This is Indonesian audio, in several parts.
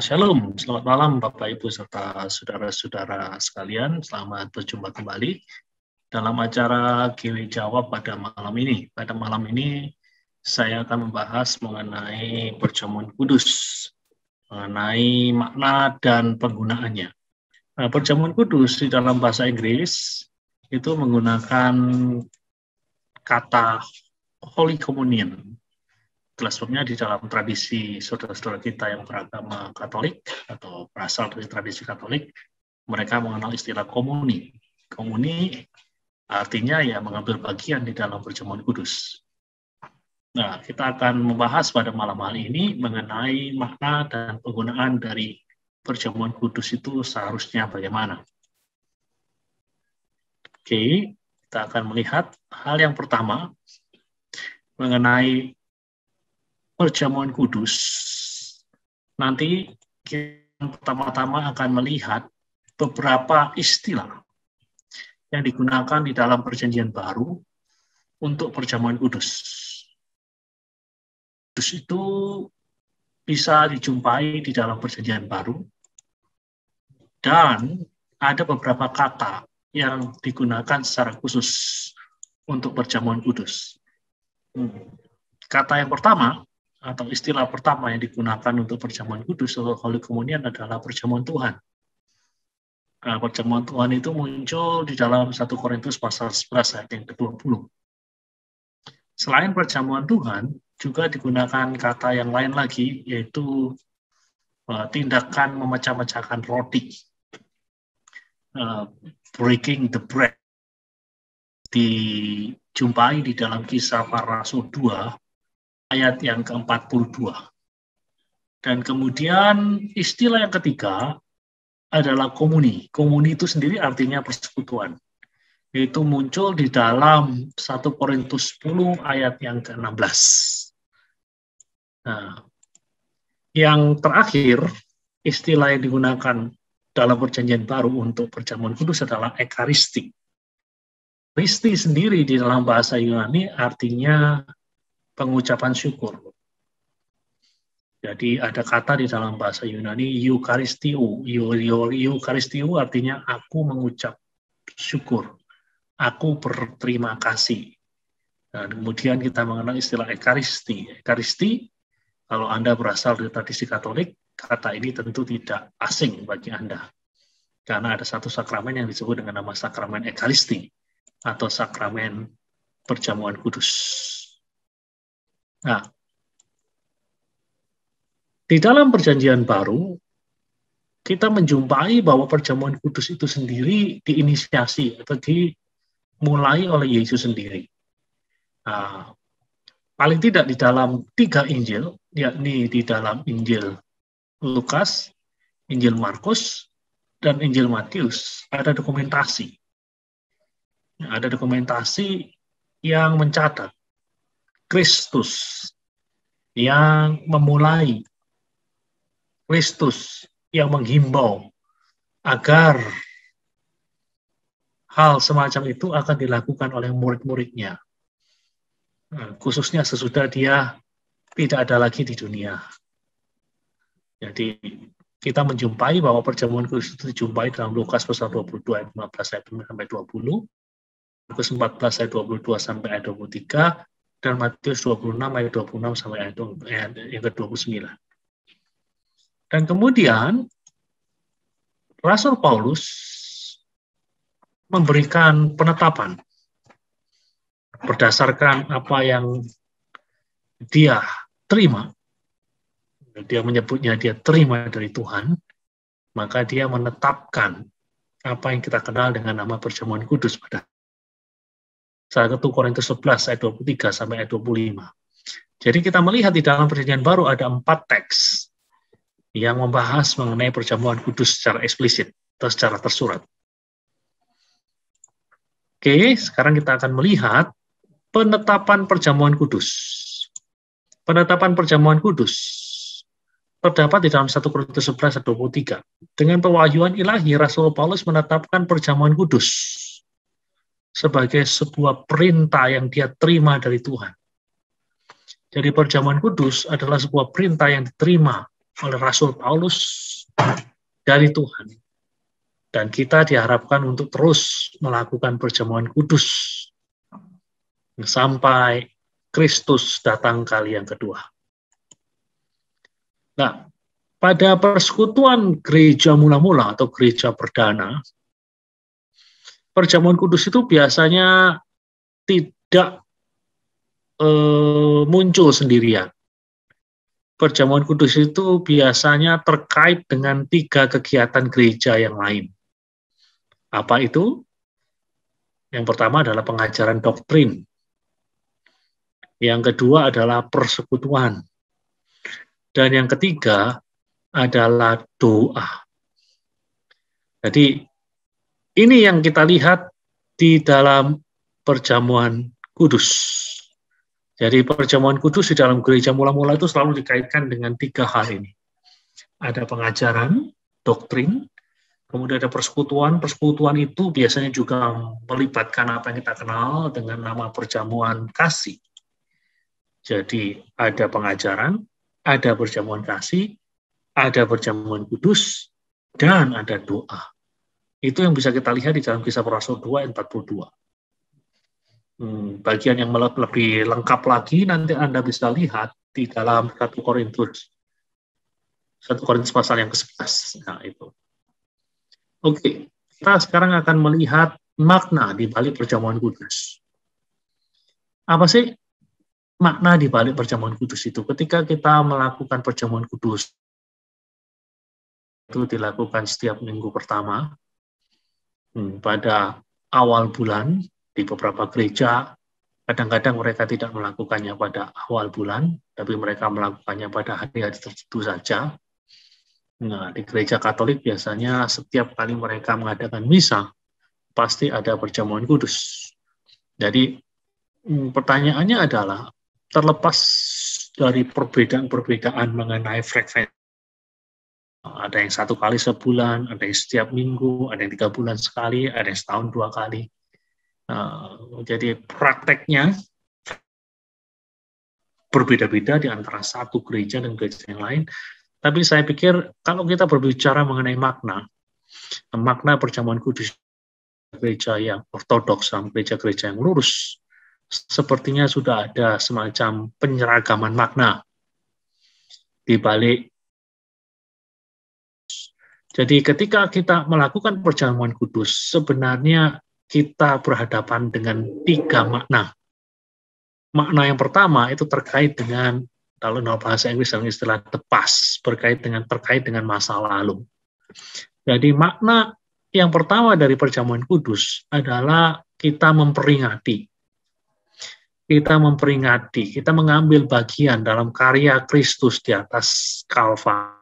Shalom, selamat malam Bapak Ibu serta saudara-saudara sekalian. Selamat berjumpa kembali dalam acara GW Jawab pada malam ini. Pada malam ini saya akan membahas mengenai perjamuan kudus, mengenai makna dan penggunaannya. Nah, perjamuan kudus di dalam bahasa Inggris itu menggunakan kata Holy Communion Glasswormnya di dalam tradisi saudara-saudara kita yang beragama Katolik atau berasal dari tradisi Katolik, mereka mengenal istilah komuni. Komuni artinya ya mengambil bagian di dalam perjamuan kudus. Nah, kita akan membahas pada malam hari ini mengenai makna dan penggunaan dari perjamuan kudus itu seharusnya bagaimana. Oke, kita akan melihat hal yang pertama mengenai perjamuan kudus, nanti kita pertama-tama akan melihat beberapa istilah yang digunakan di dalam perjanjian baru untuk perjamuan kudus. Kudus itu bisa dijumpai di dalam perjanjian baru dan ada beberapa kata yang digunakan secara khusus untuk perjamuan kudus. Hmm. Kata yang pertama atau istilah pertama yang digunakan untuk perjamuan kudus atau Holy Communion adalah perjamuan Tuhan. Nah, perjamuan Tuhan itu muncul di dalam 1 Korintus pasal 11 ayat yang ke-20. Selain perjamuan Tuhan, juga digunakan kata yang lain lagi, yaitu e, tindakan memecah-mecahkan roti. E, breaking the bread. Dijumpai di dalam kisah para rasul 2 ayat yang ke-42. Dan kemudian istilah yang ketiga adalah komuni. Komuni itu sendiri artinya persekutuan. Itu muncul di dalam 1 Korintus 10 ayat yang ke-16. Nah, yang terakhir, istilah yang digunakan dalam perjanjian baru untuk perjamuan kudus adalah ekaristi. Kristi sendiri di dalam bahasa Yunani artinya pengucapan syukur. Jadi ada kata di dalam bahasa Yunani Eucharistio. Eucharistio artinya aku mengucap syukur. Aku berterima kasih. Nah, kemudian kita mengenal istilah Ekaristi. Ekaristi, kalau Anda berasal dari tradisi Katolik, kata ini tentu tidak asing bagi Anda. Karena ada satu sakramen yang disebut dengan nama sakramen Ekaristi atau sakramen perjamuan kudus Nah, di dalam perjanjian baru, kita menjumpai bahwa perjamuan kudus itu sendiri diinisiasi atau dimulai oleh Yesus sendiri. Nah, paling tidak di dalam tiga Injil, yakni di dalam Injil Lukas, Injil Markus, dan Injil Matius, ada dokumentasi. ada dokumentasi yang mencatat Kristus yang memulai, Kristus yang menghimbau agar hal semacam itu akan dilakukan oleh murid-muridnya. Nah, khususnya sesudah dia tidak ada lagi di dunia. Jadi kita menjumpai bahwa perjamuan Kristus itu dijumpai dalam Lukas pasal 22 ayat 15 sampai 20, Lukas 14 ayat 22 sampai ayat 23, dan Matius 26 ayat 26 sampai ayat yang ke-29. Dan kemudian Rasul Paulus memberikan penetapan berdasarkan apa yang dia terima. Dia menyebutnya dia terima dari Tuhan, maka dia menetapkan apa yang kita kenal dengan nama perjamuan kudus pada 1 Korintus 11 ayat 23 sampai ayat 25. Jadi kita melihat di dalam perjanjian baru ada empat teks yang membahas mengenai perjamuan kudus secara eksplisit atau secara tersurat. Oke, sekarang kita akan melihat penetapan perjamuan kudus. Penetapan perjamuan kudus terdapat di dalam 1 Korintus 11 ayat 23. Dengan pewahyuan ilahi, Rasul Paulus menetapkan perjamuan kudus sebagai sebuah perintah yang dia terima dari Tuhan. Jadi perjamuan kudus adalah sebuah perintah yang diterima oleh Rasul Paulus dari Tuhan. Dan kita diharapkan untuk terus melakukan perjamuan kudus sampai Kristus datang kali yang kedua. Nah, pada persekutuan gereja mula-mula atau gereja perdana, perjamuan kudus itu biasanya tidak e, muncul sendirian. Perjamuan kudus itu biasanya terkait dengan tiga kegiatan gereja yang lain. Apa itu? Yang pertama adalah pengajaran doktrin. Yang kedua adalah persekutuan. Dan yang ketiga adalah doa. Jadi ini yang kita lihat di dalam perjamuan kudus. Jadi perjamuan kudus di dalam gereja mula-mula itu selalu dikaitkan dengan tiga hal ini. Ada pengajaran, doktrin, kemudian ada persekutuan. Persekutuan itu biasanya juga melibatkan apa yang kita kenal dengan nama perjamuan kasih. Jadi ada pengajaran, ada perjamuan kasih, ada perjamuan kudus, dan ada doa. Itu yang bisa kita lihat di dalam kisah para rasul 2 ayat 42. Hmm, bagian yang lebih lengkap lagi nanti Anda bisa lihat di dalam 1 Korintus. 1 Korintus pasal yang ke-11. Nah, itu. Oke, kita sekarang akan melihat makna di balik perjamuan kudus. Apa sih makna di balik perjamuan kudus itu? Ketika kita melakukan perjamuan kudus, itu dilakukan setiap minggu pertama, Hmm, pada awal bulan di beberapa gereja. Kadang-kadang mereka tidak melakukannya pada awal bulan, tapi mereka melakukannya pada hari-hari tertentu saja. Nah, di gereja Katolik biasanya setiap kali mereka mengadakan misa, pasti ada perjamuan kudus. Jadi hmm, pertanyaannya adalah, terlepas dari perbedaan-perbedaan mengenai frekuensi ada yang satu kali sebulan, ada yang setiap minggu, ada yang tiga bulan sekali, ada yang setahun dua kali. Uh, jadi prakteknya berbeda-beda di antara satu gereja dan gereja yang lain. Tapi saya pikir kalau kita berbicara mengenai makna, makna perjamuan kudus gereja yang ortodoks dan gereja-gereja yang lurus, sepertinya sudah ada semacam penyeragaman makna di balik jadi ketika kita melakukan perjamuan kudus, sebenarnya kita berhadapan dengan tiga makna. Makna yang pertama itu terkait dengan kalau dalam bahasa Inggris dalam istilah tepas berkait dengan terkait dengan masa lalu. Jadi makna yang pertama dari perjamuan kudus adalah kita memperingati. Kita memperingati, kita mengambil bagian dalam karya Kristus di atas Kalvari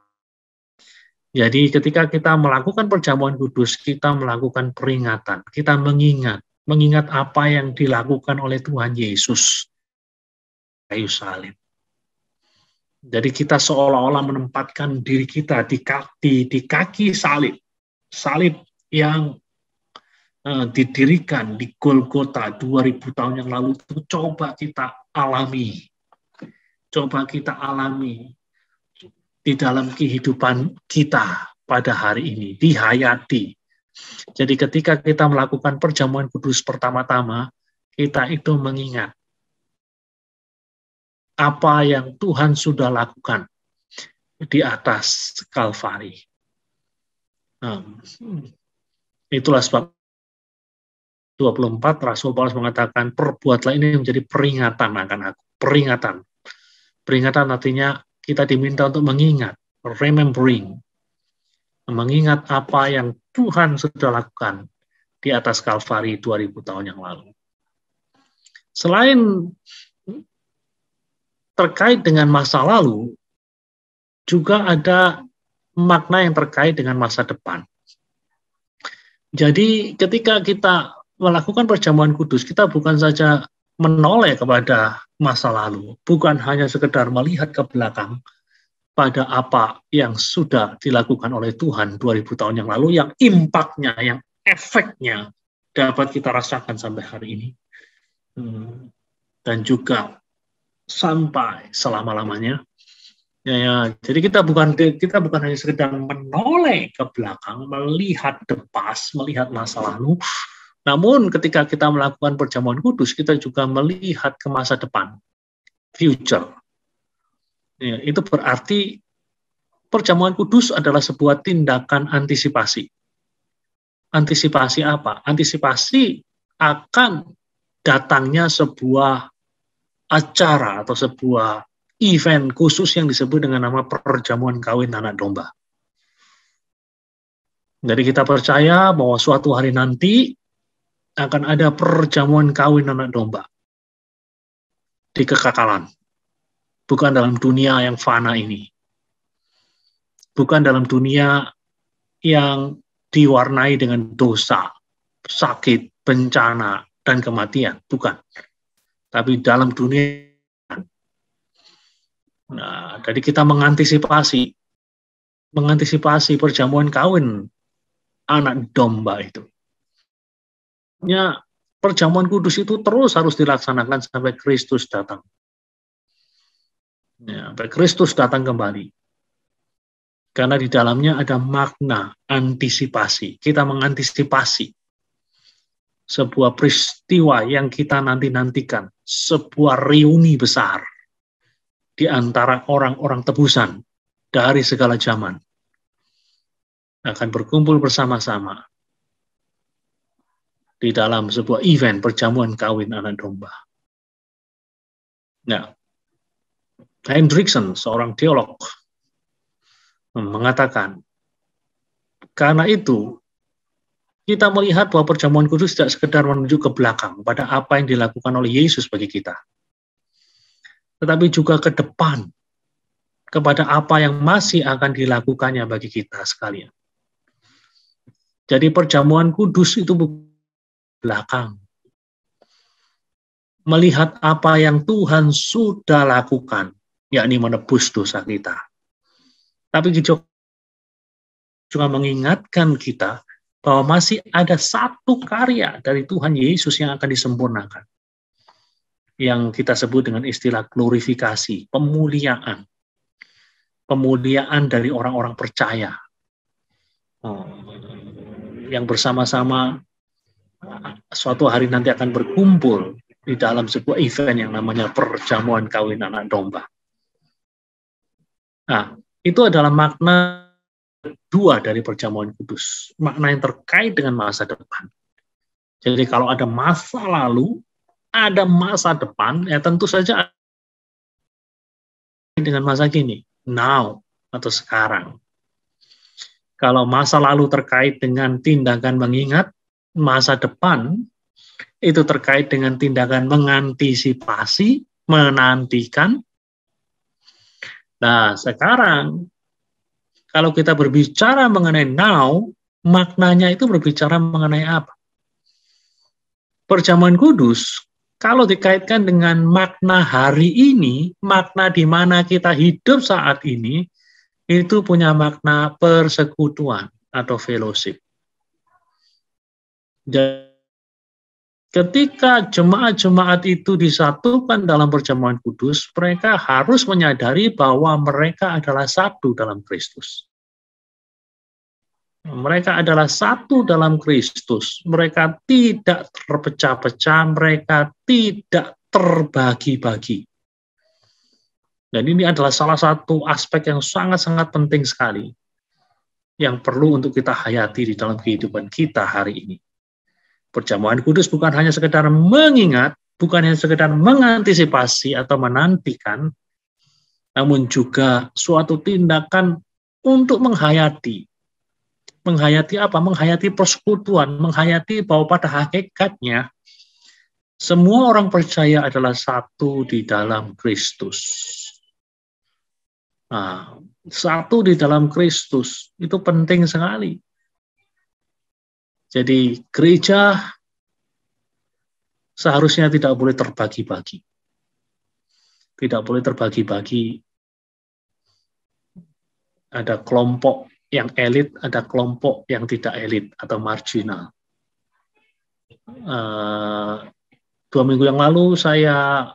jadi ketika kita melakukan perjamuan kudus, kita melakukan peringatan, kita mengingat, mengingat apa yang dilakukan oleh Tuhan Yesus kayu salib. Jadi kita seolah-olah menempatkan diri kita di kaki, di kaki salib. Salib yang eh, didirikan di Golgota 2000 tahun yang lalu coba kita alami. Coba kita alami di dalam kehidupan kita pada hari ini, dihayati. Jadi ketika kita melakukan perjamuan kudus pertama-tama, kita itu mengingat apa yang Tuhan sudah lakukan di atas Kalvari. Hmm. itulah sebab 24 Rasul Paulus mengatakan perbuatlah ini menjadi peringatan akan aku. Peringatan. Peringatan artinya kita diminta untuk mengingat, remembering, mengingat apa yang Tuhan sudah lakukan di atas Kalvari 2000 tahun yang lalu. Selain terkait dengan masa lalu, juga ada makna yang terkait dengan masa depan. Jadi ketika kita melakukan perjamuan kudus, kita bukan saja menoleh kepada masa lalu, bukan hanya sekedar melihat ke belakang pada apa yang sudah dilakukan oleh Tuhan 2000 tahun yang lalu yang impactnya, yang efeknya dapat kita rasakan sampai hari ini. Hmm. Dan juga sampai selama-lamanya. Ya, ya. Jadi kita bukan kita bukan hanya sekedar menoleh ke belakang, melihat depas, melihat masa lalu, namun ketika kita melakukan perjamuan kudus, kita juga melihat ke masa depan, future. Ya, itu berarti perjamuan kudus adalah sebuah tindakan antisipasi. Antisipasi apa? Antisipasi akan datangnya sebuah acara atau sebuah event khusus yang disebut dengan nama perjamuan kawin anak domba. Jadi kita percaya bahwa suatu hari nanti akan ada perjamuan kawin anak domba di kekakalan. Bukan dalam dunia yang fana ini. Bukan dalam dunia yang diwarnai dengan dosa, sakit, bencana, dan kematian. Bukan. Tapi dalam dunia. Nah, jadi kita mengantisipasi mengantisipasi perjamuan kawin anak domba itu perjamuan kudus itu terus harus dilaksanakan sampai Kristus datang. Ya, sampai Kristus datang kembali. Karena di dalamnya ada makna antisipasi. Kita mengantisipasi sebuah peristiwa yang kita nanti-nantikan. Sebuah reuni besar di antara orang-orang tebusan dari segala zaman. Akan berkumpul bersama-sama di dalam sebuah event perjamuan kawin anak domba. Nah, Hendrickson, seorang teolog, mengatakan, karena itu kita melihat bahwa perjamuan kudus tidak sekedar menuju ke belakang pada apa yang dilakukan oleh Yesus bagi kita, tetapi juga ke depan kepada apa yang masih akan dilakukannya bagi kita sekalian. Jadi perjamuan kudus itu belakang. Melihat apa yang Tuhan sudah lakukan, yakni menebus dosa kita. Tapi juga mengingatkan kita bahwa masih ada satu karya dari Tuhan Yesus yang akan disempurnakan. Yang kita sebut dengan istilah glorifikasi, pemuliaan. Pemuliaan dari orang-orang percaya. Oh. Yang bersama-sama suatu hari nanti akan berkumpul di dalam sebuah event yang namanya perjamuan kawin anak domba. Nah, itu adalah makna kedua dari perjamuan kudus, makna yang terkait dengan masa depan. Jadi kalau ada masa lalu, ada masa depan, ya tentu saja dengan masa kini, now atau sekarang. Kalau masa lalu terkait dengan tindakan mengingat, masa depan itu terkait dengan tindakan mengantisipasi, menantikan. Nah, sekarang kalau kita berbicara mengenai now, maknanya itu berbicara mengenai apa? Perjamuan Kudus kalau dikaitkan dengan makna hari ini, makna di mana kita hidup saat ini, itu punya makna persekutuan atau fellowship ketika jemaat-jemaat itu disatukan dalam perjamuan kudus, mereka harus menyadari bahwa mereka adalah satu dalam Kristus. Mereka adalah satu dalam Kristus. Mereka tidak terpecah-pecah, mereka tidak terbagi-bagi. Dan ini adalah salah satu aspek yang sangat-sangat penting sekali yang perlu untuk kita hayati di dalam kehidupan kita hari ini. Perjamuan kudus bukan hanya sekedar mengingat, bukan hanya sekedar mengantisipasi atau menantikan, namun juga suatu tindakan untuk menghayati. Menghayati apa? Menghayati persekutuan, menghayati bahwa pada hakikatnya semua orang percaya adalah satu di dalam Kristus. Nah, satu di dalam Kristus itu penting sekali. Jadi gereja seharusnya tidak boleh terbagi-bagi. Tidak boleh terbagi-bagi. Ada kelompok yang elit, ada kelompok yang tidak elit atau marginal. Uh, dua minggu yang lalu saya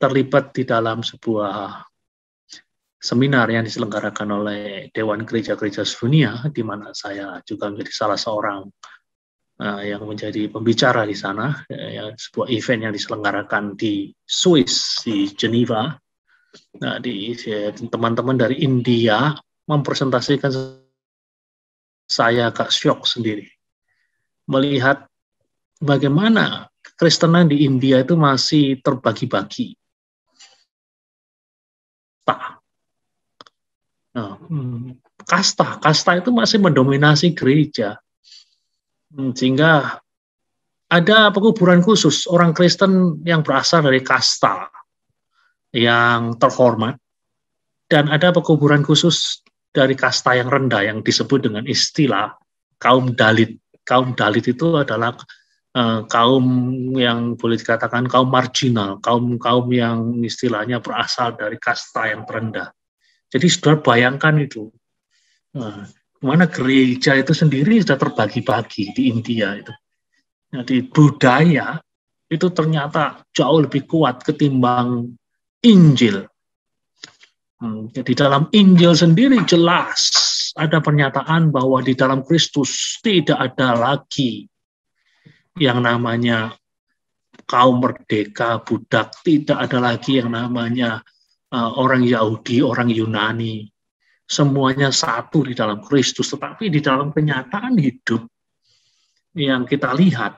terlibat di dalam sebuah seminar yang diselenggarakan oleh Dewan Gereja-Gereja Sedunia, di mana saya juga menjadi salah seorang Eh, yang menjadi pembicara di sana, eh, ya, sebuah event yang diselenggarakan di Swiss di Geneva. Nah, di ya, teman-teman dari India mempresentasikan saya agak syok sendiri melihat bagaimana Kristenan di India itu masih terbagi-bagi. Nah, hmm, kasta, kasta itu masih mendominasi gereja Hmm, sehingga ada pekuburan khusus orang Kristen yang berasal dari kasta yang terhormat dan ada pekuburan khusus dari kasta yang rendah yang disebut dengan istilah kaum dalit. Kaum dalit itu adalah eh, kaum yang boleh dikatakan kaum marginal, kaum-kaum yang istilahnya berasal dari kasta yang terendah. Jadi sudah bayangkan itu. Nah, Mana gereja itu sendiri sudah terbagi-bagi di India itu. Jadi budaya itu ternyata jauh lebih kuat ketimbang Injil. Hmm, jadi dalam Injil sendiri jelas ada pernyataan bahwa di dalam Kristus tidak ada lagi yang namanya kaum merdeka, budak, tidak ada lagi yang namanya uh, orang Yahudi, orang Yunani, semuanya satu di dalam Kristus, tetapi di dalam kenyataan hidup yang kita lihat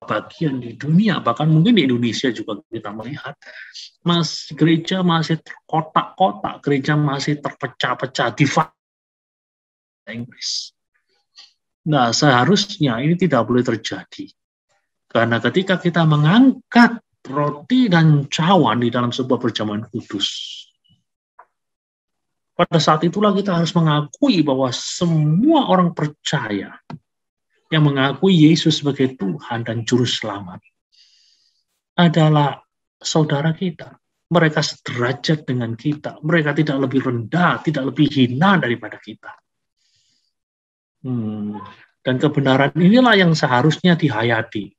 bagian di dunia, bahkan mungkin di Indonesia juga kita melihat mas gereja masih terkotak-kotak, gereja masih terpecah-pecah di Inggris. Nah, seharusnya ini tidak boleh terjadi. Karena ketika kita mengangkat roti dan cawan di dalam sebuah perjamuan kudus, pada saat itulah kita harus mengakui bahwa semua orang percaya yang mengakui Yesus sebagai Tuhan dan Juru Selamat adalah saudara kita. Mereka sederajat dengan kita. Mereka tidak lebih rendah, tidak lebih hina daripada kita. Hmm. Dan kebenaran inilah yang seharusnya dihayati.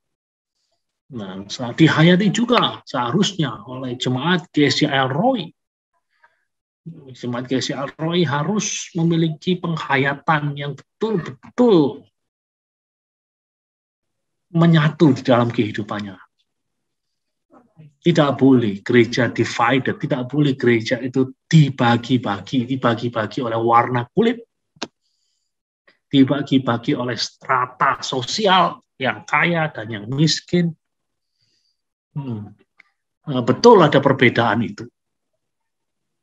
Nah, dihayati juga seharusnya oleh jemaat GSJL Roy Jemaat GSI Roy harus memiliki penghayatan yang betul-betul menyatu di dalam kehidupannya. Tidak boleh gereja divided, tidak boleh gereja itu dibagi-bagi, dibagi-bagi oleh warna kulit, dibagi-bagi oleh strata sosial yang kaya dan yang miskin. Hmm. Betul ada perbedaan itu.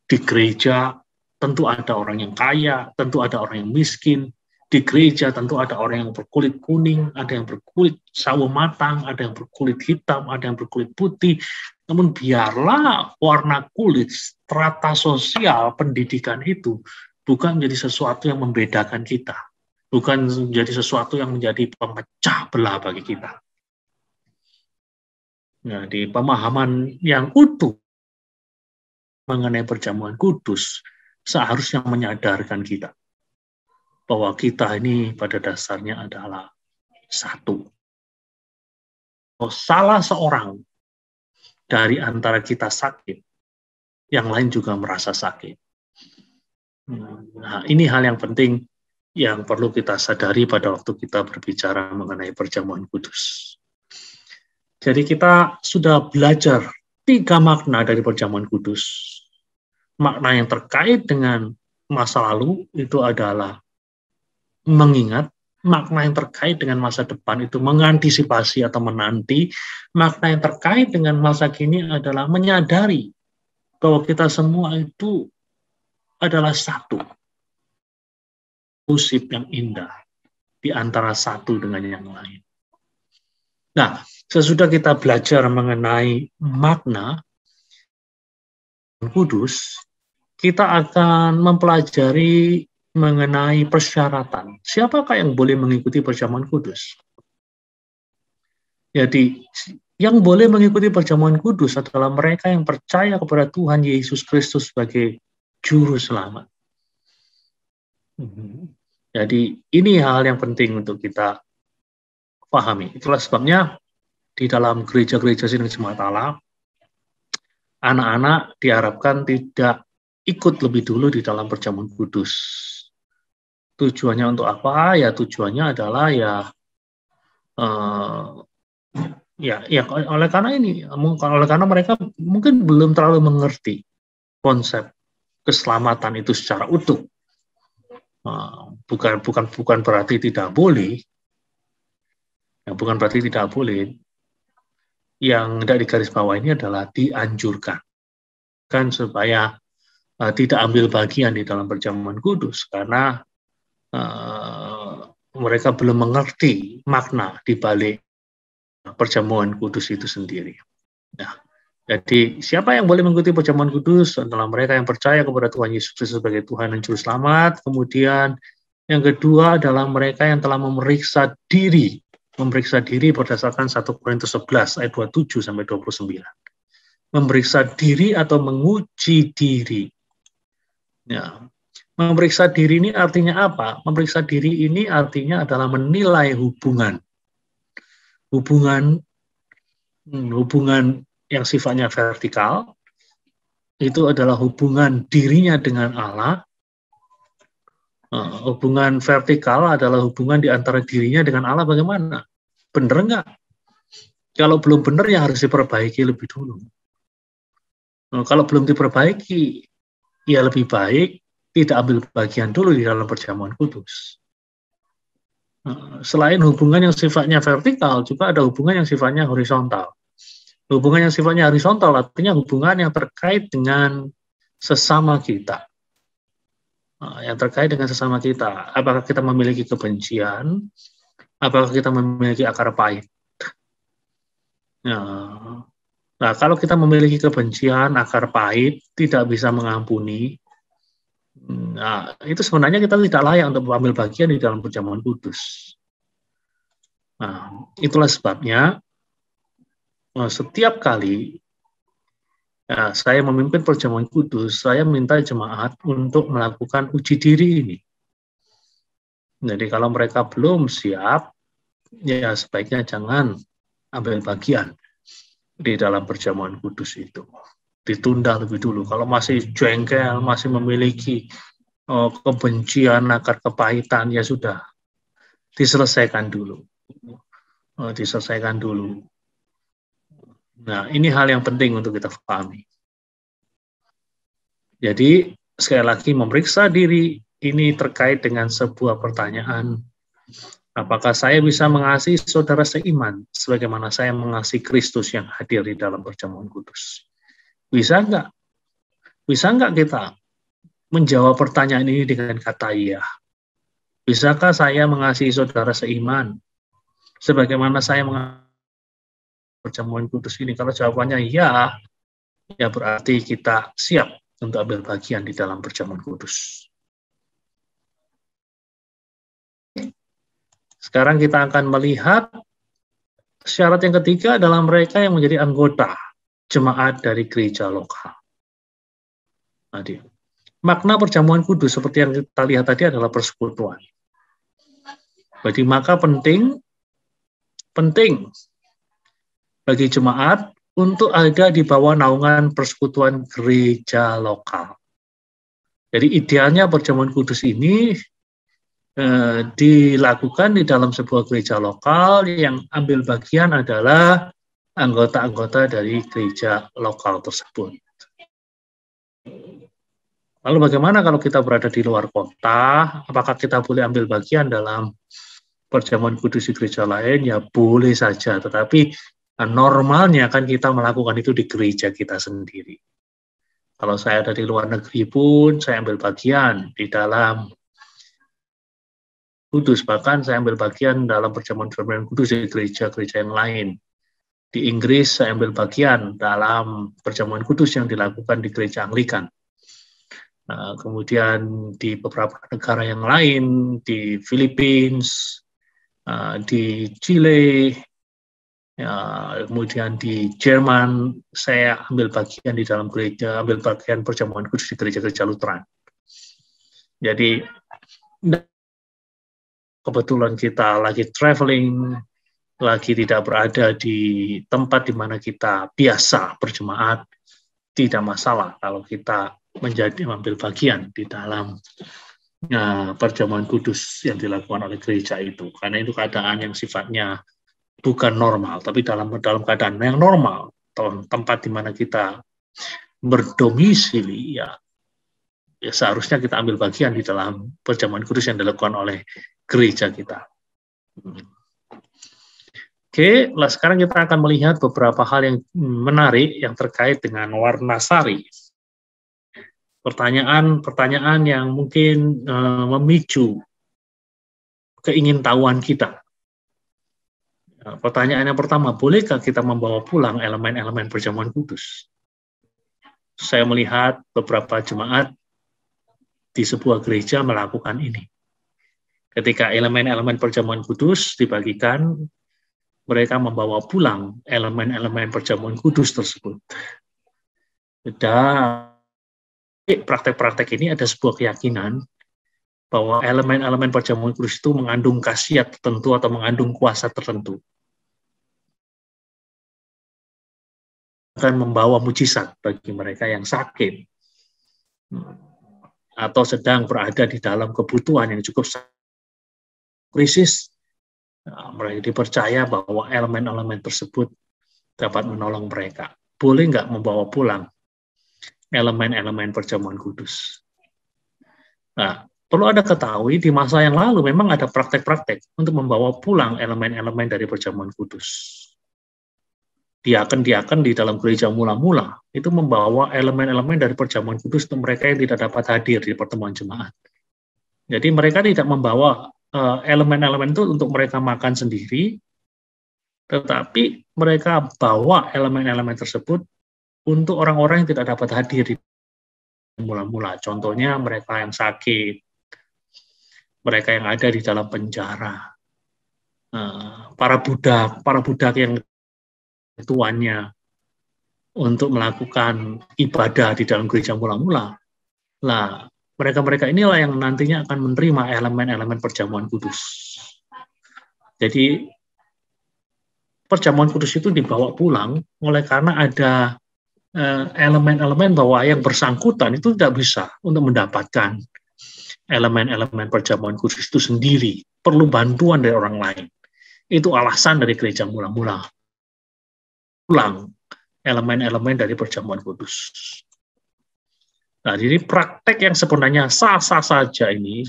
Di gereja tentu ada orang yang kaya, tentu ada orang yang miskin. Di gereja tentu ada orang yang berkulit kuning, ada yang berkulit sawo matang, ada yang berkulit hitam, ada yang berkulit putih. Namun biarlah warna kulit, strata sosial pendidikan itu bukan menjadi sesuatu yang membedakan kita. Bukan menjadi sesuatu yang menjadi pemecah belah bagi kita. Nah, di pemahaman yang utuh mengenai perjamuan kudus seharusnya menyadarkan kita bahwa kita ini pada dasarnya adalah satu. Kalau salah seorang dari antara kita sakit, yang lain juga merasa sakit. Nah, ini hal yang penting yang perlu kita sadari pada waktu kita berbicara mengenai perjamuan kudus. Jadi kita sudah belajar tiga makna dari perjamuan kudus. Makna yang terkait dengan masa lalu itu adalah mengingat, makna yang terkait dengan masa depan itu mengantisipasi atau menanti, makna yang terkait dengan masa kini adalah menyadari bahwa kita semua itu adalah satu. Usip yang indah di antara satu dengan yang lain. Nah, sesudah kita belajar mengenai makna kudus, kita akan mempelajari mengenai persyaratan. Siapakah yang boleh mengikuti perjamuan kudus? Jadi, yang boleh mengikuti perjamuan kudus adalah mereka yang percaya kepada Tuhan Yesus Kristus sebagai juru selamat. Mhm. Jadi, ini hal yang penting untuk kita pahami. Itulah sebabnya di dalam gereja-gereja Sinode Jemaat Allah, anak-anak diharapkan tidak ikut lebih dulu di dalam perjamuan kudus. Tujuannya untuk apa? Ya tujuannya adalah ya uh, ya ya oleh karena ini oleh karena mereka mungkin belum terlalu mengerti konsep keselamatan itu secara utuh eh, bukan bukan bukan berarti tidak boleh Ya, bukan berarti tidak boleh. Yang tidak digaris bawah ini adalah dianjurkan. Kan supaya uh, tidak ambil bagian di dalam perjamuan kudus karena uh, mereka belum mengerti makna di balik perjamuan kudus itu sendiri. Nah, jadi siapa yang boleh mengikuti perjamuan kudus adalah mereka yang percaya kepada Tuhan Yesus sebagai Tuhan dan Juru Selamat. Kemudian yang kedua adalah mereka yang telah memeriksa diri memeriksa diri berdasarkan 1 Korintus 11 ayat 27 sampai 29. Memeriksa diri atau menguji diri. Ya. Memeriksa diri ini artinya apa? Memeriksa diri ini artinya adalah menilai hubungan. Hubungan hmm, hubungan yang sifatnya vertikal itu adalah hubungan dirinya dengan Allah Uh, hubungan vertikal adalah hubungan di antara dirinya dengan Allah bagaimana? Benar nggak? Kalau belum benar ya harus diperbaiki lebih dulu. Nah, kalau belum diperbaiki, ya lebih baik tidak ambil bagian dulu di dalam perjamuan kudus. Nah, selain hubungan yang sifatnya vertikal, juga ada hubungan yang sifatnya horizontal. Hubungan yang sifatnya horizontal artinya hubungan yang terkait dengan sesama kita Ah, yang terkait dengan sesama kita. Apakah kita memiliki kebencian? Apakah kita memiliki akar pahit? Nah, nah kalau kita memiliki kebencian, akar pahit, tidak bisa mengampuni, nah, itu sebenarnya kita tidak layak untuk mengambil bagian di dalam perjamuan kudus. Nah, itulah sebabnya eh, setiap kali Ya, saya memimpin perjamuan kudus, saya minta jemaat untuk melakukan uji diri ini. Jadi kalau mereka belum siap, ya sebaiknya jangan ambil bagian di dalam perjamuan kudus itu. Ditunda lebih dulu. Kalau masih jengkel, masih memiliki oh, kebencian, akar kepahitan, ya sudah. Diselesaikan dulu. Oh, diselesaikan dulu. Nah, ini hal yang penting untuk kita pahami. Jadi, sekali lagi memeriksa diri ini terkait dengan sebuah pertanyaan. Apakah saya bisa mengasihi saudara seiman sebagaimana saya mengasihi Kristus yang hadir di dalam perjamuan kudus? Bisa enggak? Bisa enggak kita menjawab pertanyaan ini dengan kata iya? Bisakah saya mengasihi saudara seiman sebagaimana saya mengasihi perjamuan kudus ini? Kalau jawabannya ya, ya berarti kita siap untuk ambil bagian di dalam perjamuan kudus. Sekarang kita akan melihat syarat yang ketiga adalah mereka yang menjadi anggota jemaat dari gereja lokal. Tadi. Makna perjamuan kudus seperti yang kita lihat tadi adalah persekutuan. Jadi maka penting penting bagi jemaat untuk ada di bawah naungan persekutuan gereja lokal. Jadi idealnya perjamuan kudus ini eh, dilakukan di dalam sebuah gereja lokal yang ambil bagian adalah anggota-anggota dari gereja lokal tersebut. Lalu bagaimana kalau kita berada di luar kota? Apakah kita boleh ambil bagian dalam perjamuan kudus di gereja lain? Ya boleh saja, tetapi normalnya kan kita melakukan itu di gereja kita sendiri. Kalau saya dari luar negeri pun saya ambil bagian di dalam kudus, bahkan saya ambil bagian dalam perjamuan perjamuan kudus di gereja-gereja yang lain. Di Inggris saya ambil bagian dalam perjamuan kudus yang dilakukan di gereja Anglikan. Nah, kemudian di beberapa negara yang lain, di Philippines, nah, di Chile, ya, kemudian di Jerman saya ambil bagian di dalam gereja, ambil bagian perjamuan kudus di gereja-gereja Lutheran. Jadi kebetulan kita lagi traveling, lagi tidak berada di tempat di mana kita biasa berjemaat, tidak masalah kalau kita menjadi ambil bagian di dalam uh, perjamuan kudus yang dilakukan oleh gereja itu, karena itu keadaan yang sifatnya bukan normal, tapi dalam dalam keadaan yang normal, tempat di mana kita berdomisili, ya, ya seharusnya kita ambil bagian di dalam perjamuan kudus yang dilakukan oleh gereja kita. Oke, lah sekarang kita akan melihat beberapa hal yang menarik yang terkait dengan warna sari. Pertanyaan-pertanyaan yang mungkin uh, memicu keingintahuan kita Nah, Pertanyaan yang pertama, bolehkah kita membawa pulang elemen-elemen perjamuan kudus? Saya melihat beberapa jemaat di sebuah gereja melakukan ini. Ketika elemen-elemen perjamuan kudus dibagikan, mereka membawa pulang elemen-elemen perjamuan kudus tersebut. Dan praktek-praktek ini ada sebuah keyakinan bahwa elemen-elemen perjamuan kudus itu mengandung khasiat tertentu atau mengandung kuasa tertentu. akan membawa mujizat bagi mereka yang sakit atau sedang berada di dalam kebutuhan yang cukup krisis nah, mereka dipercaya bahwa elemen-elemen tersebut dapat menolong mereka boleh nggak membawa pulang elemen-elemen perjamuan kudus nah perlu ada ketahui di masa yang lalu memang ada praktek-praktek untuk membawa pulang elemen-elemen dari perjamuan kudus diaken-diaken di dalam gereja mula-mula itu membawa elemen-elemen dari perjamuan kudus untuk mereka yang tidak dapat hadir di pertemuan jemaat. Jadi mereka tidak membawa eh, elemen-elemen itu untuk mereka makan sendiri, tetapi mereka bawa elemen-elemen tersebut untuk orang-orang yang tidak dapat hadir di mula-mula. Contohnya mereka yang sakit, mereka yang ada di dalam penjara, eh, para budak, para budak yang tuannya untuk melakukan ibadah di dalam gereja mula-mula. Nah, mereka-mereka inilah yang nantinya akan menerima elemen-elemen perjamuan kudus. Jadi perjamuan kudus itu dibawa pulang oleh karena ada eh, elemen-elemen bahwa yang bersangkutan itu tidak bisa untuk mendapatkan elemen-elemen perjamuan kudus itu sendiri, perlu bantuan dari orang lain. Itu alasan dari gereja mula-mula ulang elemen-elemen dari perjamuan kudus. Nah, jadi praktek yang sebenarnya sah-sah saja ini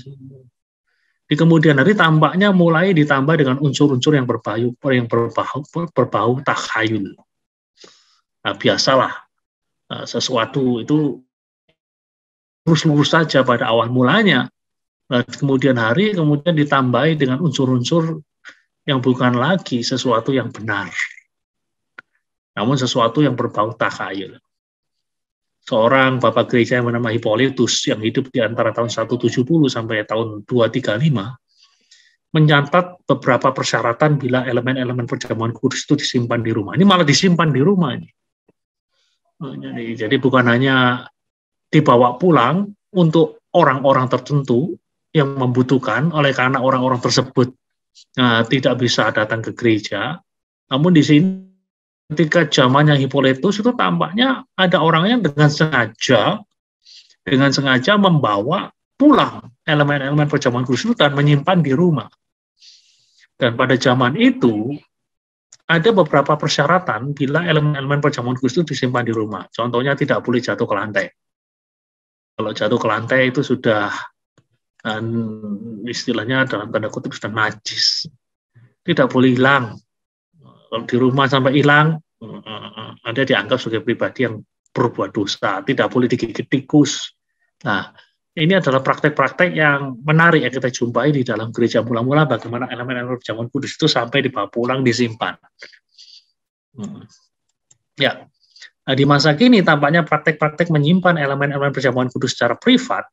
di kemudian hari tampaknya mulai ditambah dengan unsur-unsur yang berbau yang berbau berbau takhayul. Nah, biasalah eh, sesuatu itu lurus-lurus saja pada awal mulanya. Nah, kemudian hari kemudian ditambahi dengan unsur-unsur yang bukan lagi sesuatu yang benar namun sesuatu yang berbau takhayul. Ya. Seorang bapak gereja yang bernama Hippolytus yang hidup di antara tahun 170 sampai tahun 235 mencatat beberapa persyaratan bila elemen-elemen perjamuan kudus itu disimpan di rumah. Ini malah disimpan di rumah ini. Oh, jadi, jadi bukan hanya dibawa pulang untuk orang-orang tertentu yang membutuhkan oleh karena orang-orang tersebut nah, tidak bisa datang ke gereja. Namun di sini ketika zamannya Hippolytus itu tampaknya ada orang yang dengan sengaja dengan sengaja membawa pulang elemen-elemen perjamuan khusus dan menyimpan di rumah. Dan pada zaman itu ada beberapa persyaratan bila elemen-elemen perjamuan khusus disimpan di rumah. Contohnya tidak boleh jatuh ke lantai. Kalau jatuh ke lantai itu sudah istilahnya dalam tanda kutip sudah najis. Tidak boleh hilang di rumah sampai hilang, Anda dianggap sebagai pribadi yang berbuat dosa, tidak boleh digigit tikus. Nah, ini adalah praktek-praktek yang menarik yang kita jumpai di dalam gereja mula-mula bagaimana elemen-elemen zaman kudus itu sampai dibawa pulang disimpan. Hmm. Ya, nah, di masa kini tampaknya praktek-praktek menyimpan elemen-elemen perjamuan kudus secara privat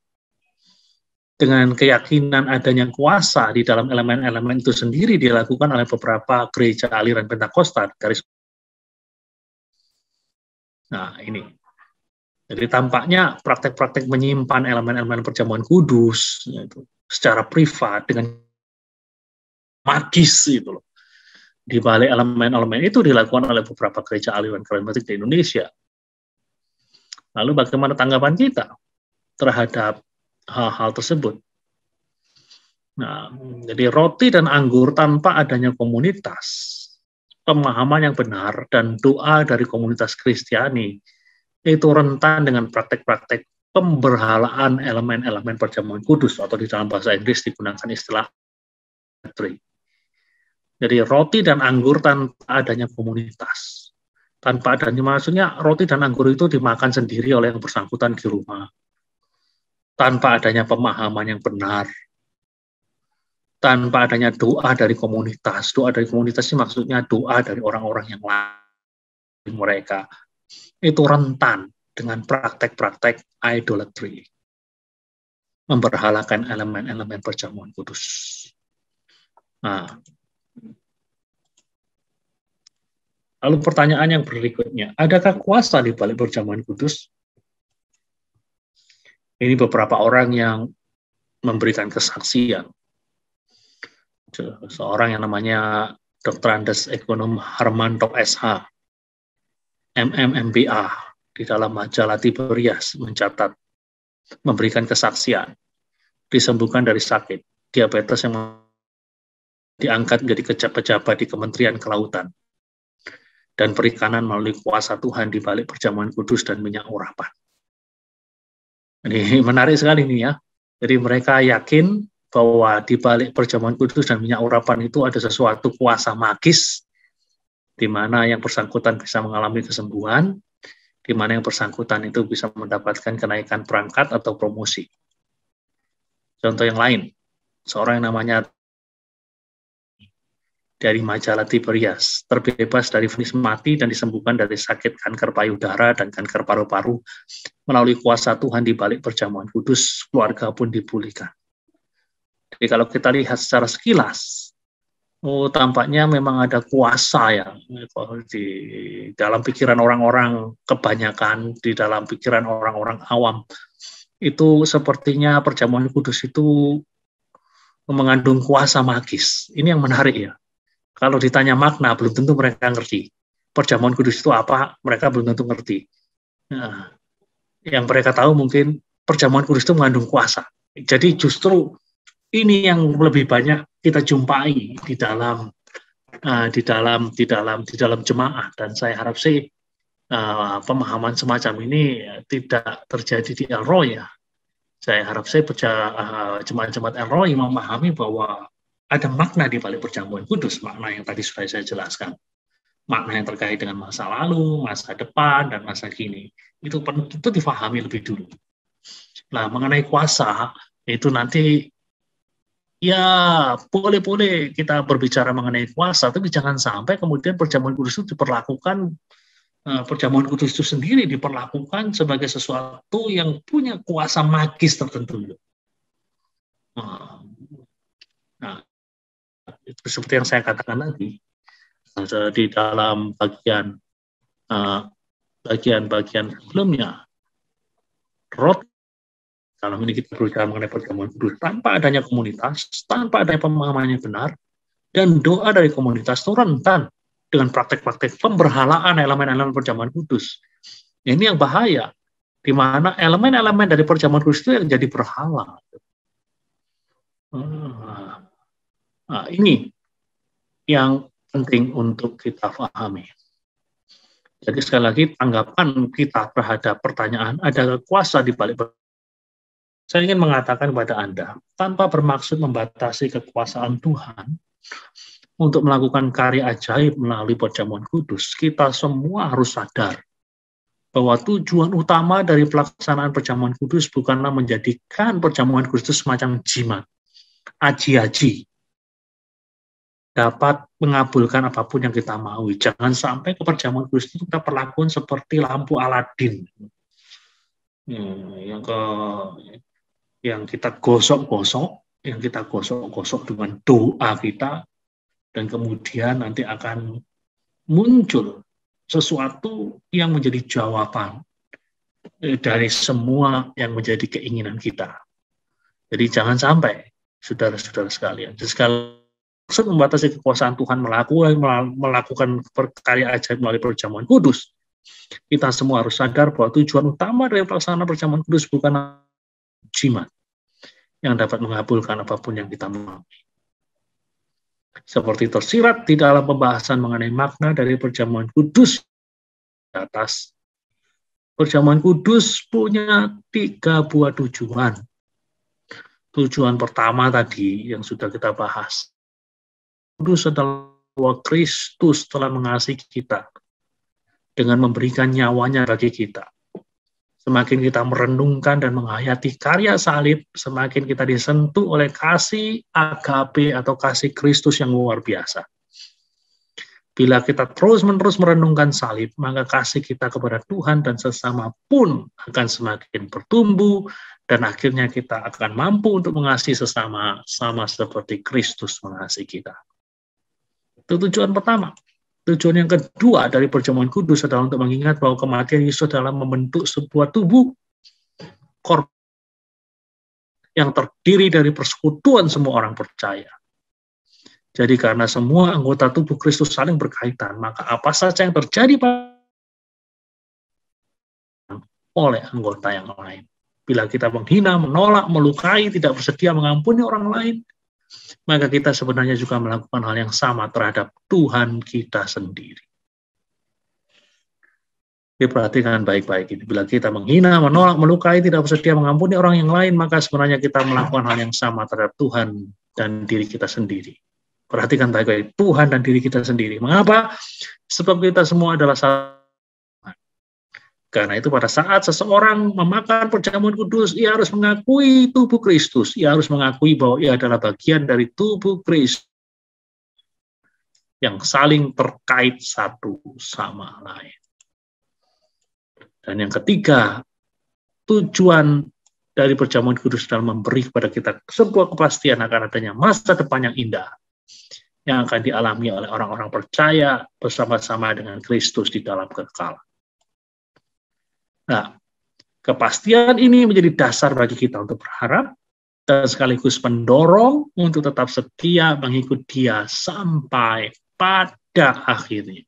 dengan keyakinan adanya kuasa di dalam elemen-elemen itu sendiri dilakukan oleh beberapa gereja aliran Pentakosta garis Nah, ini. Jadi tampaknya praktek-praktek menyimpan elemen-elemen perjamuan kudus itu secara privat dengan magis itu loh. Di balik elemen-elemen itu dilakukan oleh beberapa gereja aliran karismatik di Indonesia. Lalu bagaimana tanggapan kita terhadap hal-hal tersebut. Nah, jadi roti dan anggur tanpa adanya komunitas, pemahaman yang benar dan doa dari komunitas Kristiani itu rentan dengan praktek-praktek pemberhalaan elemen-elemen perjamuan kudus atau di dalam bahasa Inggris digunakan istilah idolatry. Jadi roti dan anggur tanpa adanya komunitas. Tanpa adanya maksudnya roti dan anggur itu dimakan sendiri oleh yang bersangkutan di rumah tanpa adanya pemahaman yang benar, tanpa adanya doa dari komunitas. Doa dari komunitas ini maksudnya doa dari orang-orang yang lain mereka. Itu rentan dengan praktek-praktek idolatry. memperhalakan elemen-elemen perjamuan kudus. Nah, Lalu pertanyaan yang berikutnya, adakah kuasa di balik perjamuan kudus? Ini beberapa orang yang memberikan kesaksian. Seorang yang namanya Dr. Andes Ekonom Harmanto SH, MMMBA, di dalam majalah Tiberias mencatat, memberikan kesaksian, disembuhkan dari sakit, diabetes yang diangkat menjadi pejabat di Kementerian Kelautan, dan perikanan melalui kuasa Tuhan di balik perjamuan kudus dan minyak urapan. Ini menarik sekali nih ya. Jadi mereka yakin bahwa di balik perjamuan kudus dan minyak urapan itu ada sesuatu kuasa magis di mana yang bersangkutan bisa mengalami kesembuhan, di mana yang bersangkutan itu bisa mendapatkan kenaikan perangkat atau promosi. Contoh yang lain, seorang yang namanya dari majalah tipe rias, terbebas dari vonis mati dan disembuhkan dari sakit kanker payudara dan kanker paru-paru melalui kuasa Tuhan di balik perjamuan kudus, keluarga pun dipulihkan. Jadi kalau kita lihat secara sekilas, oh tampaknya memang ada kuasa ya di dalam pikiran orang-orang kebanyakan, di dalam pikiran orang-orang awam itu sepertinya perjamuan kudus itu mengandung kuasa magis. Ini yang menarik ya kalau ditanya makna, belum tentu mereka ngerti. Perjamuan kudus itu apa, mereka belum tentu ngerti. Nah, yang mereka tahu mungkin perjamuan kudus itu mengandung kuasa. Jadi justru ini yang lebih banyak kita jumpai di dalam uh, di dalam di dalam di dalam jemaah dan saya harap sih uh, pemahaman semacam ini tidak terjadi di Elroy ya. Saya harap saya eh, jemaat-jemaat El Elroy memahami bahwa ada makna di balik perjamuan kudus, makna yang tadi sudah saya jelaskan. Makna yang terkait dengan masa lalu, masa depan, dan masa kini. Itu tentu difahami lebih dulu. Nah, mengenai kuasa, itu nanti ya boleh-boleh kita berbicara mengenai kuasa, tapi jangan sampai kemudian perjamuan kudus itu diperlakukan eh, perjamuan kudus itu sendiri diperlakukan sebagai sesuatu yang punya kuasa magis tertentu. Nah, seperti yang saya katakan tadi di dalam bagian eh, bagian-bagian sebelumnya road dalam ini kita berbicara mengenai perjamuan kudus tanpa adanya komunitas, tanpa adanya pemahaman yang benar, dan doa dari komunitas itu rentan dengan praktek-praktek pemberhalaan elemen-elemen perjamuan kudus. Ini yang bahaya, di mana elemen-elemen dari perjamuan kudus itu yang jadi berhala. Hmm. Nah, ini yang penting untuk kita pahami. Jadi sekali lagi tanggapan kita terhadap pertanyaan ada kuasa di balik saya ingin mengatakan kepada Anda, tanpa bermaksud membatasi kekuasaan Tuhan untuk melakukan karya ajaib melalui perjamuan kudus, kita semua harus sadar bahwa tujuan utama dari pelaksanaan perjamuan kudus bukanlah menjadikan perjamuan kudus semacam jimat, aji-aji, dapat mengabulkan apapun yang kita mau. Jangan sampai keperjamuan kudus itu kita perlakukan seperti lampu Aladin. Ya, yang ke yang kita gosok-gosok, yang kita gosok-gosok dengan doa kita, dan kemudian nanti akan muncul sesuatu yang menjadi jawaban eh, dari semua yang menjadi keinginan kita. Jadi jangan sampai, saudara-saudara sekalian, sekali maksud membatasi kekuasaan Tuhan melakukan eh, melakukan perkarya ajaib melalui perjamuan kudus. Kita semua harus sadar bahwa tujuan utama dari pelaksanaan perjamuan kudus bukan jimat yang dapat mengabulkan apapun yang kita mau. Seperti tersirat di dalam pembahasan mengenai makna dari perjamuan kudus di atas. Perjamuan kudus punya tiga buah tujuan. Tujuan pertama tadi yang sudah kita bahas, kudus adalah bahwa Kristus telah mengasihi kita dengan memberikan nyawanya bagi kita. Semakin kita merenungkan dan menghayati karya salib, semakin kita disentuh oleh kasih agape atau kasih Kristus yang luar biasa. Bila kita terus-menerus merenungkan salib, maka kasih kita kepada Tuhan dan sesama pun akan semakin bertumbuh dan akhirnya kita akan mampu untuk mengasihi sesama sama seperti Kristus mengasihi kita. Itu tujuan pertama. Tujuan yang kedua dari perjamuan kudus adalah untuk mengingat bahwa kematian Yesus dalam membentuk sebuah tubuh korban yang terdiri dari persekutuan semua orang percaya. Jadi karena semua anggota tubuh Kristus saling berkaitan, maka apa saja yang terjadi oleh anggota yang lain. Bila kita menghina, menolak, melukai, tidak bersedia mengampuni orang lain, maka kita sebenarnya juga melakukan hal yang sama terhadap Tuhan kita sendiri. perhatikan baik-baik ini. Bila kita menghina, menolak, melukai, tidak bersedia mengampuni orang yang lain, maka sebenarnya kita melakukan hal yang sama terhadap Tuhan dan diri kita sendiri. Perhatikan baik-baik Tuhan dan diri kita sendiri. Mengapa? Sebab kita semua adalah satu karena itu pada saat seseorang memakan perjamuan kudus, ia harus mengakui tubuh Kristus. Ia harus mengakui bahwa ia adalah bagian dari tubuh Kristus yang saling terkait satu sama lain. Dan yang ketiga, tujuan dari perjamuan kudus adalah memberi kepada kita sebuah kepastian akan adanya masa depan yang indah yang akan dialami oleh orang-orang percaya bersama-sama dengan Kristus di dalam kekal. Nah, kepastian ini menjadi dasar bagi kita untuk berharap dan sekaligus mendorong untuk tetap setia mengikut dia sampai pada akhirnya.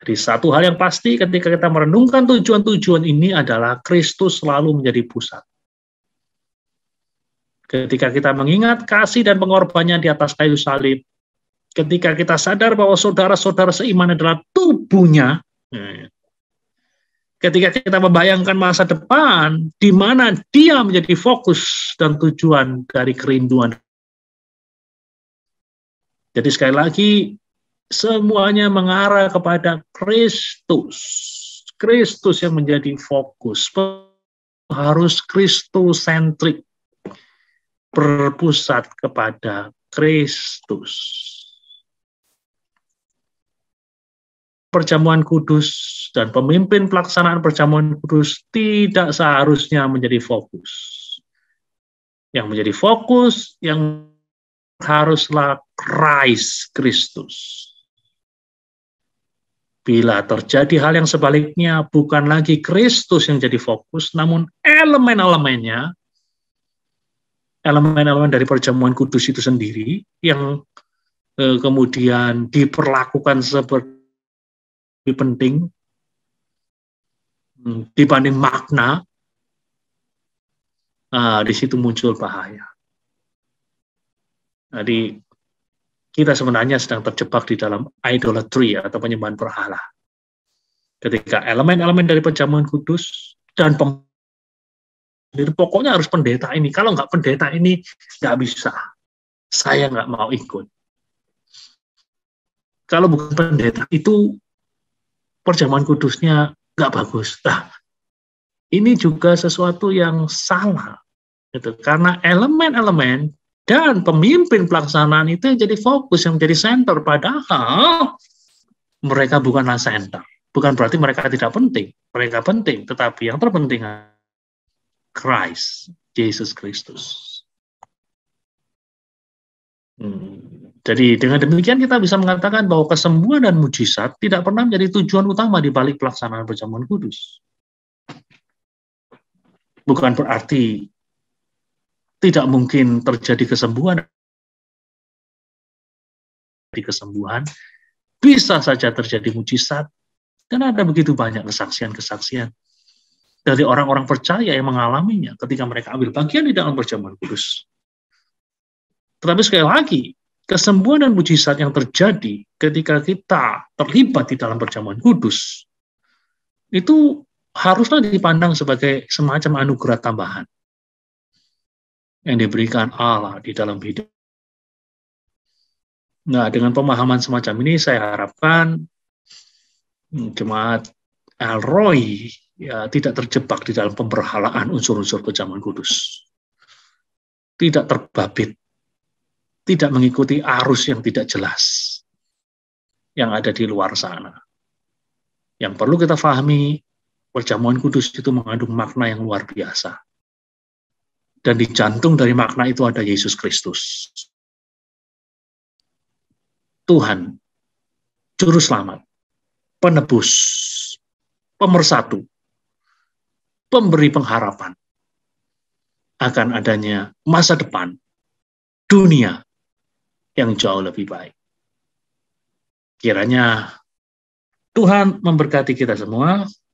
Jadi satu hal yang pasti ketika kita merenungkan tujuan-tujuan ini adalah Kristus selalu menjadi pusat. Ketika kita mengingat kasih dan pengorbanannya di atas kayu salib, ketika kita sadar bahwa saudara-saudara seiman adalah tubuhnya, Iya, iya. Ketika kita membayangkan masa depan, di mana dia menjadi fokus dan tujuan dari kerinduan. Jadi sekali lagi, semuanya mengarah kepada Kristus. Kristus yang menjadi fokus. Harus Kristus sentrik Berpusat kepada Kristus. perjamuan kudus dan pemimpin pelaksanaan perjamuan kudus tidak seharusnya menjadi fokus. Yang menjadi fokus yang haruslah Christ Kristus. Bila terjadi hal yang sebaliknya, bukan lagi Kristus yang jadi fokus, namun elemen-elemennya, elemen-elemen dari perjamuan kudus itu sendiri yang eh, kemudian diperlakukan seperti lebih penting hmm, dibanding makna, uh, di situ muncul bahaya. Jadi kita sebenarnya sedang terjebak di dalam idolatry atau penyembahan berhala. Ketika elemen-elemen dari penjamuan kudus dan pem pokoknya harus pendeta ini. Kalau nggak pendeta ini nggak bisa. Saya nggak mau ikut. Kalau bukan pendeta itu perjamuan kudusnya nggak bagus. Nah, ini juga sesuatu yang salah. Gitu. Karena elemen-elemen dan pemimpin pelaksanaan itu yang jadi fokus, yang jadi center. Padahal mereka bukanlah center. Bukan berarti mereka tidak penting. Mereka penting, tetapi yang terpenting Christ, Yesus Kristus. Hmm. Jadi dengan demikian kita bisa mengatakan bahwa kesembuhan dan mujizat tidak pernah menjadi tujuan utama di balik pelaksanaan perjamuan kudus. Bukan berarti tidak mungkin terjadi kesembuhan di kesembuhan, bisa saja terjadi mujizat dan ada begitu banyak kesaksian-kesaksian dari orang-orang percaya yang mengalaminya ketika mereka ambil bagian di dalam perjamuan kudus. Tetapi sekali lagi, kesembuhan dan mujizat yang terjadi ketika kita terlibat di dalam perjamuan kudus itu haruslah dipandang sebagai semacam anugerah tambahan yang diberikan Allah di dalam hidup. Nah, dengan pemahaman semacam ini saya harapkan hmm, jemaat Elroy ya, tidak terjebak di dalam pemberhalaan unsur-unsur kejaman kudus. Tidak terbabit tidak mengikuti arus yang tidak jelas yang ada di luar sana. Yang perlu kita pahami, perjamuan kudus itu mengandung makna yang luar biasa. Dan di jantung dari makna itu ada Yesus Kristus. Tuhan, Juru Selamat, Penebus, Pemersatu, Pemberi pengharapan akan adanya masa depan, dunia yang jauh lebih baik. Kiranya Tuhan memberkati kita semua.